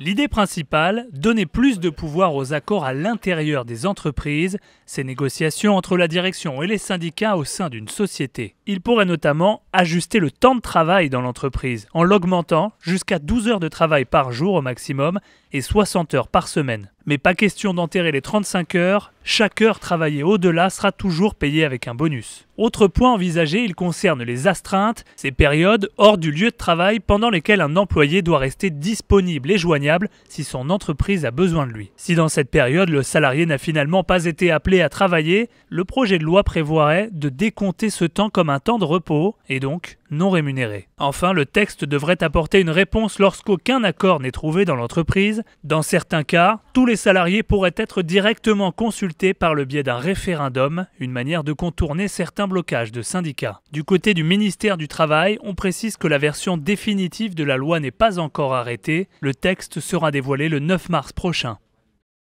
L'idée principale, donner plus de pouvoir aux accords à l'intérieur des entreprises, ces négociations entre la direction et les syndicats au sein d'une société. Il pourrait notamment ajuster le temps de travail dans l'entreprise en l'augmentant jusqu'à 12 heures de travail par jour au maximum et 60 heures par semaine. Mais pas question d'enterrer les 35 heures, chaque heure travaillée au-delà sera toujours payée avec un bonus. Autre point envisagé, il concerne les astreintes, ces périodes hors du lieu de travail pendant lesquelles un employé doit rester disponible et joignable si son entreprise a besoin de lui. Si dans cette période le salarié n'a finalement pas été appelé à travailler, le projet de loi prévoirait de décompter ce temps comme un temps de repos et donc non rémunérés. Enfin, le texte devrait apporter une réponse lorsqu'aucun accord n'est trouvé dans l'entreprise. Dans certains cas, tous les salariés pourraient être directement consultés par le biais d'un référendum, une manière de contourner certains blocages de syndicats. Du côté du ministère du Travail, on précise que la version définitive de la loi n'est pas encore arrêtée. Le texte sera dévoilé le 9 mars prochain.